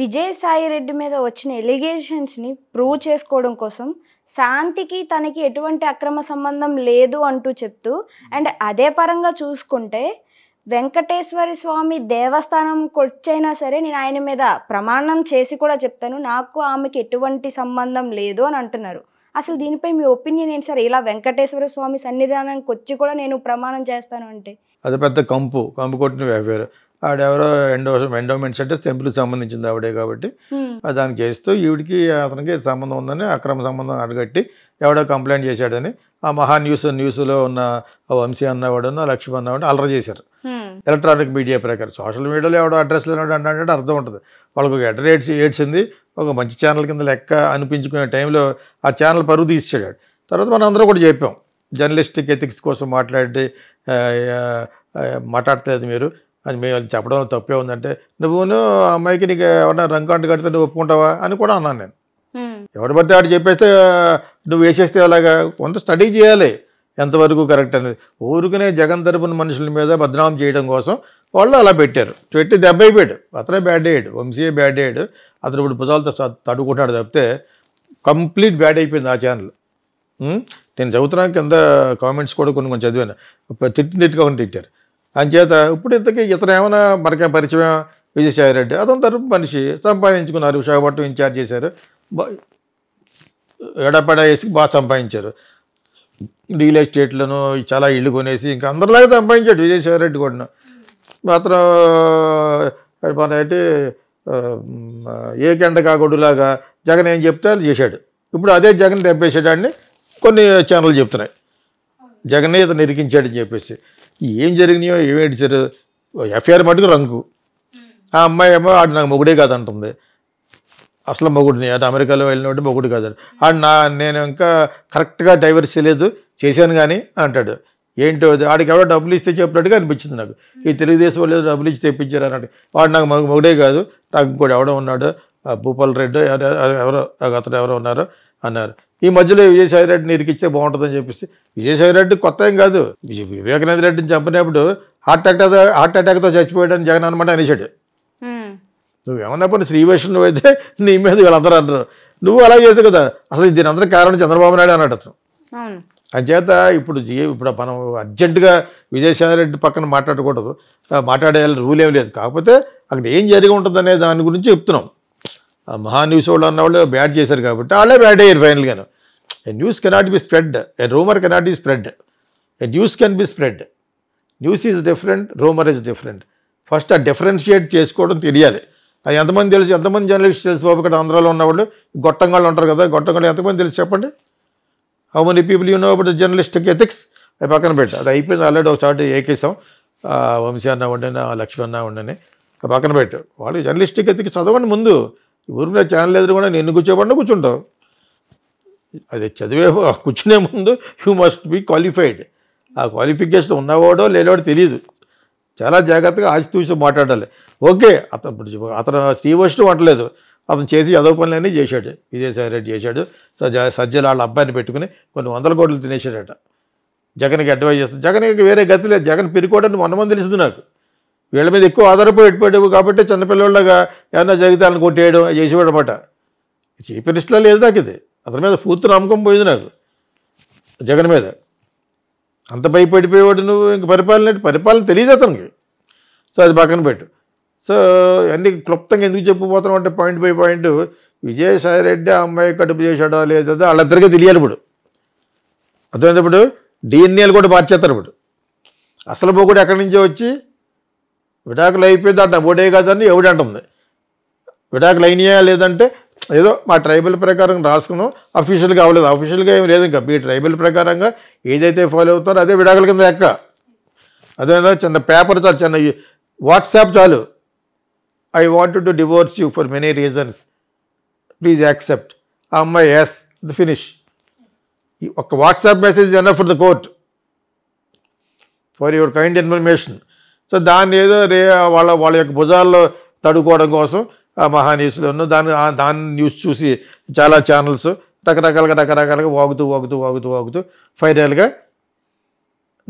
విజయసాయి రెడ్డి మీద వచ్చిన ఎలిగేషన్స్ని ప్రూవ్ చేసుకోవడం కోసం శాంతికి తనకి ఎటువంటి అక్రమ సంబంధం లేదు అంటూ చెప్తూ అండ్ అదే పరంగా చూసుకుంటే వెంకటేశ్వర స్వామి దేవస్థానం కొచ్చైనా సరే నేను ఆయన మీద ప్రమాణం చేసి కూడా చెప్తాను నాకు ఆమెకి ఎటువంటి సంబంధం లేదు అని అంటున్నారు అసలు దీనిపై మీ ఒపీనియన్ ఏంటి సార్ ఇలా వెంకటేశ్వర స్వామి సన్నిధానానికి వచ్చి కూడా నేను ప్రమాణం చేస్తాను అంటే అది పెద్ద కంపు కంపు కొట్టిన ఆడెవరో ఎండో ఎండోమెంట్స్ అంటే టెంపుల్కి సంబంధించింది ఆవిడే కాబట్టి దానికి చేస్తూ ఈవిడికి అతనికి సంబంధం ఉందని అక్రమ సంబంధం అడగట్టి ఎవడో కంప్లైంట్ చేశాడని ఆ మహా న్యూస్ న్యూస్లో ఉన్న వంశీ ఆ లక్ష్మీ అన్నవాడు అలర చేశారు ఎలక్ట్రానిక్ మీడియా ప్రకారం సోషల్ మీడియాలో ఎవడో అడ్రస్ అడ్రస్లో అన్నాడంటే అర్థం ఉంటుంది వాళ్ళకి ఒక ఎడ్రేట్స్ ఏడ్చింది ఒక మంచి ఛానల్ కింద లెక్క అనిపించుకునే టైంలో ఆ ఛానల్ పరుగు తీసేసాడు తర్వాత మనం అందరూ కూడా చెప్పాం జర్నలిస్టిక్ ఎథిక్స్ కోసం మాట్లాడి మాట్లాడలేదు మీరు అని మేము చెప్పడం తప్పే ఉందంటే నువ్వును అమ్మాయికి నీకు ఎవరన్నా రంగు అంటు కడితే నువ్వు ఒప్పుకుంటావా అని కూడా అన్నాను నేను ఎవరి పడితే ఆడు చెప్పేస్తే నువ్వు వేసేస్తే అలాగా కొంత స్టడీ చేయాలి ఎంతవరకు కరెక్ట్ అనేది ఊరుకునే జగన్ తరపున మనుషుల మీద బద్నామం చేయడం కోసం వాళ్ళు అలా పెట్టారు పెట్టి దెబ్బ అయిపోయాడు అతనే బ్యాడ్ అయ్యాడు వంశీయే బ్యాడ్ అయ్యాడు అతను ఇప్పుడు భుజాలతో తడుకుంటున్నాడు తప్పితే కంప్లీట్ బ్యాడ్ అయిపోయింది ఆ ఛానల్ నేను చదువుతున్నాను కింద కామెంట్స్ కూడా కొన్ని కొంచెం చదివాను తిట్టి తిట్టుగా తిట్టారు అంచేత ఇప్పుడు ఇంతకీ ఇతను ఏమైనా మనకే పరిచయం విజయసాయిరెడ్డి అతని తరపు మనిషి సంపాదించుకున్నారు విశాఖపట్నం ఇన్ఛార్జ్ చేశారు ఎడపడ వేసి బాగా సంపాదించారు రియల్ ఎస్టేట్లను చాలా ఇళ్ళు కొనేసి ఇంకా అందరిలాగా సంపాదించాడు విజయసాయిరెడ్డి కూడా మాత్రం మన అయితే ఏ గండ కాకొడులాగా జగన్ ఏం చెప్తే చేశాడు ఇప్పుడు అదే జగన్ తెప్పేసేటాన్ని కొన్ని ఛానల్ చెప్తున్నాయి జగన్ ఇతను ఇరికించాడని చెప్పేసి ఏం జరిగినాయో ఏమేటిచ్చారు ఎఫ్ఐఆర్ మటుకు రంకు ఆ అమ్మాయి ఏమో ఆడు నాకు మొగుడే కాదు అంటుంది అసలు మొగుడిని అటు అమెరికాలో వెళ్ళినట్టు మొగుడు కాదు ఆడు నా నేను ఇంకా కరెక్ట్గా డైవర్స్ చేయలేదు చేశాను కానీ అంటాడు ఏంటో ఆడికి ఎవరో డబ్బులు ఇస్తే చెప్పినట్టుగా అనిపించింది నాకు ఈ తెలుగుదేశం వాళ్ళు డబ్బులు ఇచ్చి తెప్పించారు అన్నట్టు వాడు నాకు మొగుడే కాదు నాకు ఇంకోటి ఎవడో ఉన్నాడు భూపాల్ రెడ్డి ఎవరో అతను ఎవరో ఉన్నారు అన్నారు ఈ మధ్యలో విజయసాయి రెడ్డిని ఇచ్చే బాగుంటుందని చెప్పేసి విజయసాయి రెడ్డి కొత్త ఏం కాదు వివేకానంద రెడ్డిని చంపినప్పుడు హార్ట్ అటాక్ హార్ట్ అటాక్తో చచ్చిపోయాడని జగన్ అనమాట అనేసాడు నువ్వేమన్నా పని శ్రీ వైష్ణవ్ అయితే నీ మీద వీళ్ళందరూ అంటారు నువ్వు అలా చేసావు కదా అసలు దీని అందరూ కారణం చంద్రబాబు నాయుడు అన్నాడు అతను అంచేత ఇప్పుడు జీ ఇప్పుడు మనం అర్జెంటుగా రెడ్డి పక్కన మాట్లాడకూడదు మాట్లాడే రూల్ ఏం లేదు కాకపోతే అక్కడ ఏం జరిగి ఉంటుందనే దాని గురించి చెప్తున్నాం ఆ మహా న్యూస్ వాళ్ళు అన్నవాళ్ళు బ్యాట్ చేశారు కాబట్టి వాళ్ళే బ్యాట్ అయ్యారు ఫైనల్గాను a news cannot be spread a rumour cannot be spread a news can be spread news is different rumour is different first ఆ డిఫరెన్షియేట్ చేసుకోవడం తెలియాలి అది ఎంతమంది తెలుసు ఎంతమంది జర్నలిస్ట్ తెలుసు బాబు ఇక్కడ ఆంధ్రాలో ఉన్నవాళ్ళు గొట్టంగాళ్ళు ఉంటారు కదా గొట్టంగాళ్ళు ఎంతమంది తెలుసు చెప్పండి how many people you know about journalistic ethics అది పక్కన పెట్టు అది అయిపోయింది ఆల్రెడీ ఒక చాటు ఏకేసాం వంశీ అన్న ఉండని లక్ష్మీ అన్న ఉండని పక్కన పెట్టు వాళ్ళు జర్నలిస్టిక్ ఎథిక్స్ చదవండి ముందు ఊరికే ఛానల్ ఎదురుకుండా నేను కూర్చోబడినా కూర్చుంటావు అది చదివే కూర్చునే ముందు యూ మస్ట్ బీ క్వాలిఫైడ్ ఆ క్వాలిఫికేషన్ ఉన్నవాడో లేనివాడో తెలియదు చాలా జాగ్రత్తగా చూసి మాట్లాడాలి ఓకే అతను ఇప్పుడు అతను శ్రీవష్ణు అంటలేదు అతను చేసి ఏదో పనులన్నీ చేశాడు రెడ్డి చేశాడు సజ్జ సజ్జల వాళ్ళ అబ్బాయిని పెట్టుకుని కొన్ని వందల కోట్లు తినేశాడట జగన్కి అడ్వైజ్ చేస్తాను జగన్కి వేరే గతి లేదు జగన్ పెరుగుకోవడానికి మొన్న మంది తెలిసింది నాకు వీళ్ళ మీద ఎక్కువ ఆధారపడి ఆధారపడిపోయాడు కాబట్టి చిన్నపిల్లలాగా ఏమన్నా జరిగితే అని కొట్టేయడం చేసేవాడు అనమాట చీఫ్ మినిస్టర్లో లేదు నాకు ఇది అతని మీద పూర్తి నమ్మకం పోయింది నాకు జగన్ మీద అంత భయపడిపోయేవాడు నువ్వు ఇంక పరిపాలన పరిపాలన తెలియదు అతనికి సో అది పక్కన పెట్టు సో అన్ని క్లుప్తంగా ఎందుకు చెప్పుపోతాం అంటే point by point Vijayasai Reddy ఆ అమ్మాయి కడుపు చేశాడో లేదో వాళ్ళందరికీ తెలియాలి ఇప్పుడు అర్థమైనప్పుడు డిఎన్ఏలు కూడా మార్చేస్తారు ఇప్పుడు అసలు కూడా ఎక్కడి నుంచో వచ్చి విడాకులు అయిపోయింది అంటే ఓడే కాదని ఎవడంటుంది విడాకులు అయినాయా లేదంటే ఏదో మా ట్రైబల్ ప్రకారం రాసుకున్నాం అఫీషియల్గా అవ్వలేదు అఫీషియల్గా ఏం లేదు ఇంకా మీ ట్రైబల్ ప్రకారంగా ఏదైతే ఫాలో అవుతారో అదే విడాకుల కింద ఎక్క అదే చిన్న పేపర్ చాలు చిన్న వాట్సాప్ చాలు I want to divorce you for many reasons please accept ఆ అమ్మాయి ఎస్ ది ఫినిష్ ఒక WhatsApp message enough for the court for your kind information so దాన్ని ఏదో రే వాళ్ళ వాళ్ళ యొక్క భుజాల్లో తడుకోవడం కోసం ఉన్న దాని దాని న్యూస్ చూసి చాలా ఛానల్స్ రకరకాలుగా రకరకాలుగా వాగుతూ వాగుతూ వాగుతూ వాగుతూ ఫైనల్గా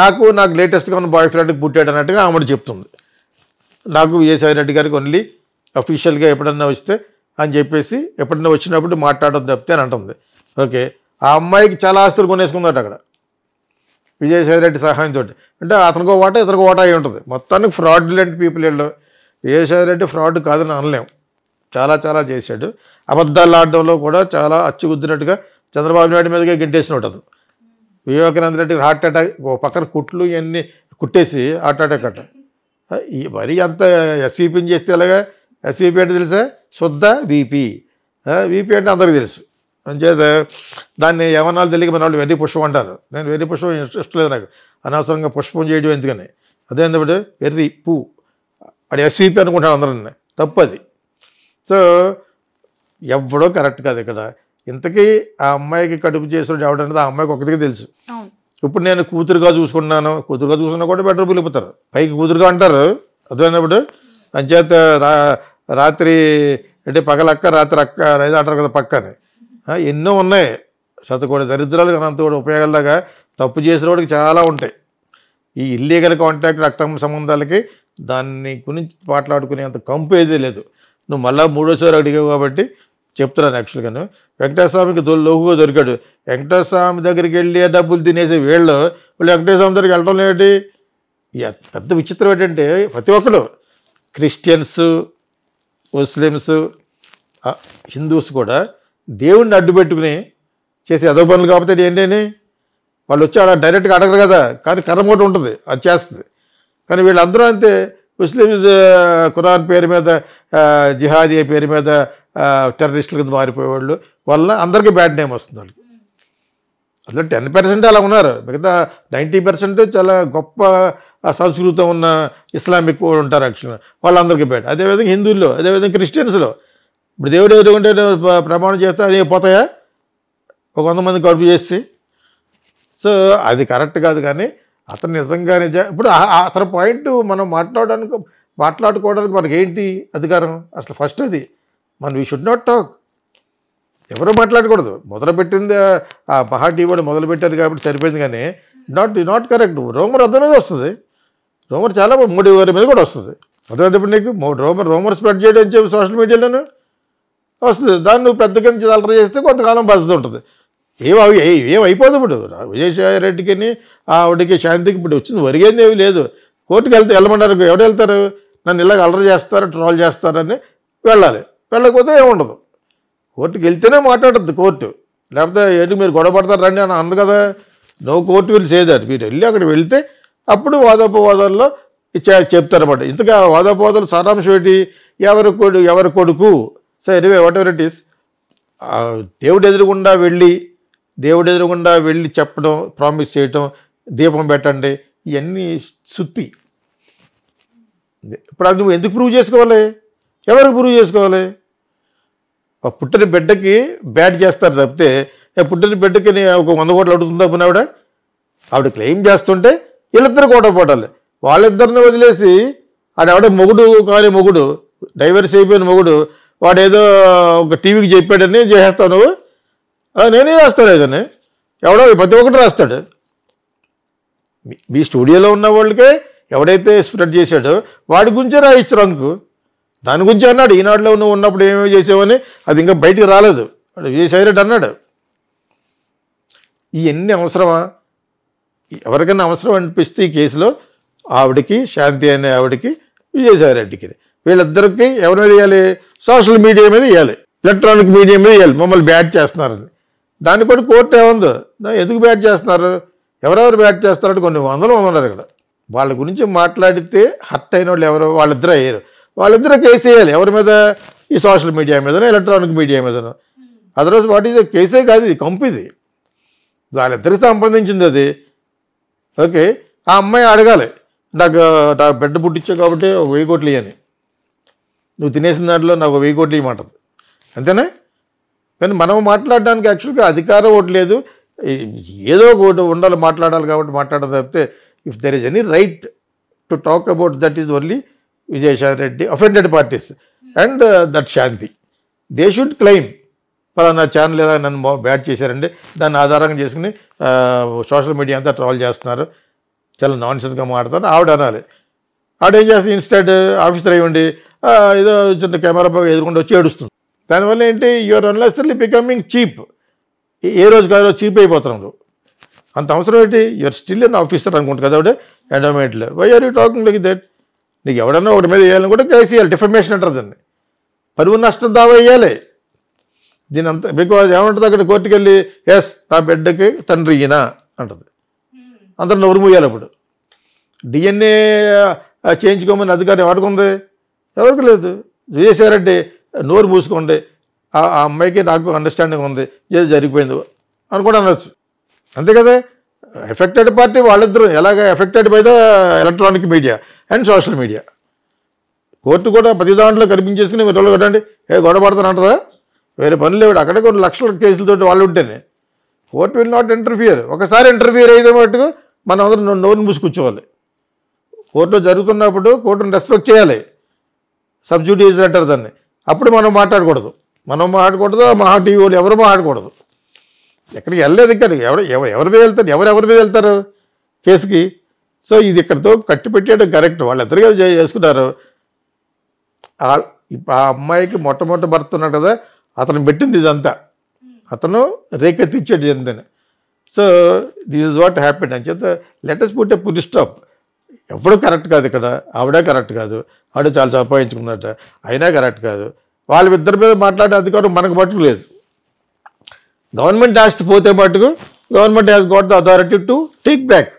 నాకు నాకు లేటెస్ట్గా ఉన్న బాయ్ ఫ్రెండ్కి పుట్టాడు అన్నట్టుగా ఆమె చెప్తుంది నాకు విజయసాయి రెడ్డి గారికి ఓన్లీ అఫీషియల్గా ఎప్పుడన్నా వస్తే అని చెప్పేసి ఎప్పుడన్నా వచ్చినప్పుడు మాట్లాడడం తప్పితే అని అంటుంది ఓకే ఆ అమ్మాయికి చాలా ఆస్తులు కొనేసుకుందట అక్కడ విజయసాయిరెడ్డి సహాయంతో అంటే అతనికో ఓట ఇతనికో ఓట అయి ఉంటుంది మొత్తానికి ఫ్రాడ్ ఫ్రాడ్యులెంట్ పీపుల్ వీళ్ళు విజయసాయిరెడ్డి ఫ్రాడ్ కాదని అనలేం చాలా చాలా చేశాడు అబద్ధాలు ఆడడంలో కూడా చాలా అచ్చుగుద్దినట్టుగా చంద్రబాబు నాయుడు మీదకే గిడ్డేసిన ఉంటుంది వివేకానంద రెడ్డి హార్ట్ అటాక్ పక్కన కుట్లు ఇవన్నీ కుట్టేసి హార్ట్ అటాక్ అట మరీ అంత ఎస్వీపీని చేస్తే ఎలాగా ఎస్వీపీ అంటే తెలుసా శుద్ధ వీపీ వీపీ అంటే అందరికీ తెలుసు అంచేత దాన్ని యవనాలు తెలియక మన వాళ్ళు వెర్రి పుష్పం అంటారు నేను వెర్రి పుష్పం ఇష్టం లేదు నాకు అనవసరంగా పుష్పం చేయడం ఎందుకని అదే ఎందుకంటే వెర్రి పూ అది ఎస్వీపీ అనుకుంటాను తప్పు తప్పది సో ఎవడో కరెక్ట్ కాదు ఇక్కడ ఇంతకీ ఆ అమ్మాయికి కడుపు చేసిన ఎవడనేది ఆ అమ్మాయికి ఒకటికి తెలుసు ఇప్పుడు నేను కూతురుగా చూసుకున్నాను కూతురుగా చూసుకున్నా కూడా బెటర్ పిలిపోతారు పైకి కూతురుగా అంటారు అర్థమైనప్పుడు అంచేత రా రాత్రి అంటే పగలక్క రాత్రి అక్క అనేది అంటారు కదా పక్కనే ఎన్నో ఉన్నాయి శతకోటి దరిద్రాలకు అనంతకోటి ఉపయోగాలలాగా తప్పు చేసిన వాడికి చాలా ఉంటాయి ఈ ఇల్లీగల్ కాంటాక్ట్ రక్తం సంబంధాలకి దాన్ని గురించి అంత కంపు ఏదీ లేదు నువ్వు మళ్ళీ మూడోసారి అడిగావు కాబట్టి చెప్తున్నాను యాక్చువల్గాను వెంకటేశ్వరస్వామికి లోకుగా దొరికాడు వెంకటేశ్వరస్వామి దగ్గరికి వెళ్ళి డబ్బులు తినేసి వీళ్ళు వాళ్ళు వెంకటేశ్వరస్వామి దగ్గరికి వెళ్ళడం లేదు పెద్ద విచిత్రం ఏంటంటే ప్రతి ఒక్కరు క్రిస్టియన్స్ ముస్లిమ్స్ హిందూస్ కూడా దేవుణ్ణి అడ్డుపెట్టుకుని చేసే అదో పనులు కాకపోతే ఏంటని వాళ్ళు వచ్చి అలా డైరెక్ట్గా అడగరు కదా కానీ కర్ర ఒకటి ఉంటుంది అది చేస్తుంది కానీ వీళ్ళందరూ అంతే ముస్లిమ్స్ ఖురాన్ పేరు మీద జిహాదీ పేరు మీద టెర్రరిస్టుల కింద మారిపోయేవాళ్ళు వల్ల అందరికీ బ్యాడ్ నేమ్ వస్తుంది వాళ్ళకి అందులో టెన్ పర్సెంట్ అలా ఉన్నారు మిగతా నైంటీ పర్సెంట్ చాలా గొప్ప సంస్కృతం ఉన్న ఇస్లామిక్ ఉంటారు యాక్చువల్గా వాళ్ళందరికీ బ్యాడ్ అదేవిధంగా హిందువుల్లో అదేవిధంగా క్రిస్టియన్స్లో ఇప్పుడు దేవుడు ఎదురుకుంటే ప్రమాణం చేస్తే అది పోతాయా ఒక వంద మంది కడుపు చేసి సో అది కరెక్ట్ కాదు కానీ అతను నిజంగా నిజ ఇప్పుడు అతని పాయింట్ మనం మాట్లాడడానికి మాట్లాడుకోవడానికి మనకి ఏంటి అధికారం అసలు ఫస్ట్ అది మనం వీ షుడ్ నాట్ టాక్ ఎవరో మాట్లాడకూడదు మొదలుపెట్టింది ఆ పహాటీ కూడా మొదలుపెట్టారు కాబట్టి సరిపోయింది కానీ నాట్ నాట్ కరెక్ట్ రోమర్ అర్థమైనది వస్తుంది రోమర్ చాలా మూడు వేల మీద కూడా వస్తుంది అదే ఇప్పుడు నీకు రోమర్ రోమర్ స్ప్రెడ్ చేయడం చెప్పి సోషల్ మీడియాలోనూ వస్తుంది దాన్ని నువ్వు పెద్ద కింద అలర చేస్తే కొంతకాలం బస్ ఉంటుంది ఏమవు ఏమైపోదు ఇప్పుడు విజయసాయి అని ఆవిడకి శాంతికి ఇప్పుడు వచ్చింది వరిగేది ఏమి లేదు కోర్టుకి వెళ్తే వెళ్ళమన్నారు ఎవరు వెళ్తారు నన్ను ఇలాగ అలర చేస్తారు ట్రోల్ చేస్తారని వెళ్ళాలి వెళ్ళకపోతే ఏముండదు కోర్టుకి వెళ్తేనే మాట్లాడద్దు కోర్టు లేకపోతే ఏంటి మీరు గొడవ పడతారు రండి అని అంది కదా నో కోర్టు వెళ్ళి చేయదారు మీరు వెళ్ళి అక్కడ వెళ్తే అప్పుడు వాదోపవాదాల్లో చెప్తారన్నమాట ఇంతగా వాదోపవాదాలు సారాంశం ఏంటి ఎవరి కొడు ఎవరి కొడుకు so anyway whatever it is దేవుడు ఎదురుగుండా వెళ్ళి దేవుడు ఎదురుగుండా వెళ్ళి చెప్పడం ప్రామిస్ చేయటం దీపం పెట్టండి ఇవన్నీ సుత్తి ఇప్పుడు అది నువ్వు ఎందుకు ప్రూవ్ చేసుకోవాలి ఎవరికి ప్రూవ్ చేసుకోవాలి పుట్టిన బిడ్డకి బ్యాట్ చేస్తారు తప్పితే పుట్టిన బిడ్డకి ఒక వంద కోట్లు అడుగుతుంది పోనీ ఆవిడ ఆవిడ క్లెయిమ్ చేస్తుంటే వీళ్ళిద్దరు కోట పడాలి వాళ్ళిద్దరిని వదిలేసి ఆడ ఆవిడ మొగుడు కానీ మొగుడు డైవర్స్ అయిపోయిన మొగుడు వాడు ఏదో ఒక టీవీకి చెప్పాడని చేసేస్తావు నువ్వు అలా నేనే రాస్తాను ఏదని ఎవడో ప్రతి ఒక్కటి రాస్తాడు మీ స్టూడియోలో ఉన్న వాళ్ళకే ఎవడైతే స్ప్రెడ్ చేశాడో వాడి గురించే రాయించు రంకు దాని గురించి అన్నాడు ఈనాడులో నువ్వు ఉన్నప్పుడు ఏమేమి చేసావని అది ఇంకా బయటికి రాలేదు వాడు విజయసాయిరెడ్డి అన్నాడు ఇవన్నీ అవసరమా ఎవరికైనా అవసరం అనిపిస్తే ఈ కేసులో ఆవిడకి శాంతి అనే ఆవిడకి విజయసాయిరెడ్డికి వీళ్ళిద్దరికి ఎవరిని వేయాలి సోషల్ మీడియా మీద ఇవ్వాలి ఎలక్ట్రానిక్ మీడియా మీద ఇవ్వాలి మమ్మల్ని బ్యాట్ చేస్తున్నారని దాన్ని కూడా కోర్టు ఏముంది ఎందుకు బ్యాట్ చేస్తున్నారు ఎవరెవరు బ్యాట్ చేస్తారంటే కొన్ని వందలు ఉన్నారు ఇక్కడ వాళ్ళ గురించి మాట్లాడితే హర్ట్ అయిన వాళ్ళు ఎవరు వాళ్ళిద్దరూ అయ్యారు వాళ్ళిద్దరూ కేసు వేయాలి ఎవరి మీద ఈ సోషల్ మీడియా మీదనో ఎలక్ట్రానిక్ మీడియా మీదనో అదర్వైజ్ వాట్ ఈజ్ కేసే కాదు ఇది కంపిది ఇది వాళ్ళిద్దరికి సంబంధించింది అది ఓకే ఆ అమ్మాయి అడగాలి నాకు నాకు బిడ్డ పుట్టించావు కాబట్టి వెయ్యి కోట్లు ఇవ్వని నువ్వు తినేసిన దాంట్లో నాకు వెయ్యి కోట్లు ఇవ్వమంటుంది అంతేనా కానీ మనం మాట్లాడడానికి యాక్చువల్గా అధికారం ఒకటి లేదు ఏదో ఒకటి ఉండాలి మాట్లాడాలి కాబట్టి మాట్లాడదు తప్పితే if there is any right to talk about that is only Vijayasai Reddy offended parties and that శాంతి దే షుడ్ క్లెయిమ్ నా ఛానల్ ఏదో నన్ను బ్యాట్ చేశారండి దాన్ని ఆధారంగా చేసుకుని సోషల్ uh, మీడియా అంతా ట్రావెల్ చేస్తున్నారు చాలా నాన్సెన్స్గా మాట్లాడతాను ఆవిడ అనాలి ఏం చేస్తే ఇన్స్టెంట్ ఆఫీసర్ అయ్యి ఉండి ఏదో చిన్న కెమెరా బాగా ఎదుర్కొంటూ వచ్చి ఏడుస్తుంది దానివల్ల ఏంటి యువర్ అన్లెస్లీ బికమింగ్ చీప్ ఏ రోజు కాదు చీప్ అయిపోతున్నాడు అంత అవసరం ఏంటి యువర్ స్టిల్ అన్ ఆఫీసర్ అనుకుంటుంది కదా ఒకటి ఎండోమెంట్లో why are you talking like that నీకు ఎవడన్నా ఒకటి మీద వేయాలని కూడా కేసు వేయాలి డిఫర్మేషన్ అంటారు దాన్ని పరువు నష్టం దావా వేయాలి దీని అంత బికాజ్ ఏమంటుంది అక్కడ కోర్టుకు వెళ్ళి ఎస్ నా బిడ్డకి తండ్రి ఈయన అంటుంది hmm. అందరిని నవ్వురు పోయాలి అప్పుడు డిఎన్ఏ చేయించుకోమని అధికారం ఎవరికి ఉంది ఎవరికి లేదు చేశారంటే నోరు మూసుకోండి ఆ అమ్మాయికి నాకు అండర్స్టాండింగ్ ఉంది ఏది జరిగిపోయింది అని కూడా అనొచ్చు అంతే కదా ఎఫెక్టెడ్ పార్టీ వాళ్ళిద్దరూ ఎలాగ affected by the electronic media and social media court కూడా ప్రతి దాంట్లో కనిపించేసుకుని మీరు కట్టండి ఏ గొడవ పడుతున్నా వేరే పనులు లేవు అక్కడ కొన్ని లక్షల కేసులతో వాళ్ళు ఉంటేనే కోర్టు విల్ నాట్ ఇంటర్ఫియర్ ఒకసారి ఇంటర్ఫియర్ అయితే మనం అందరం నోరు మూసుకూర్చోవాలి కోర్టులో జరుగుతున్నప్పుడు కోర్టును రెస్పెక్ట్ చేయాలి సబ్జూడియస్ అంటారు దాన్ని అప్పుడు మనం మాట్లాడకూడదు మనం మాట్లాడకూడదు మహా టీవీ వాళ్ళు ఎవరు మాట్లాడకూడదు ఎక్కడికి వెళ్ళలేదు ఇక్కడ ఎవరు ఎవరి మీద వెళ్తారు ఎవరెవరి మీద వెళ్తారు కేసుకి సో ఇది ఇక్కడితో కట్టి పెట్టేయడం కరెక్ట్ వాళ్ళు ఎదురుగా చేసుకున్నారు ఆ అమ్మాయికి మొట్టమొదటి భర్త ఉన్నాడు కదా అతను పెట్టింది ఇదంతా అతను రేకెత్తిచ్చాడు ఇదంతా so this is what happy అని చెప్తే లెటెస్ట్ పుట్టే ఎ స్టాప్ ఎవడు కరెక్ట్ కాదు ఇక్కడ ఆవిడే కరెక్ట్ కాదు ఆవిడ చాలా సంపాదించుకున్నట్ట అయినా కరెక్ట్ కాదు వాళ్ళ ఇద్దరి మీద మాట్లాడే అధికారం మనకు మట్టుకు లేదు గవర్నమెంట్ యాస్ట్ పోతే మట్టుకు government has got the authority to take back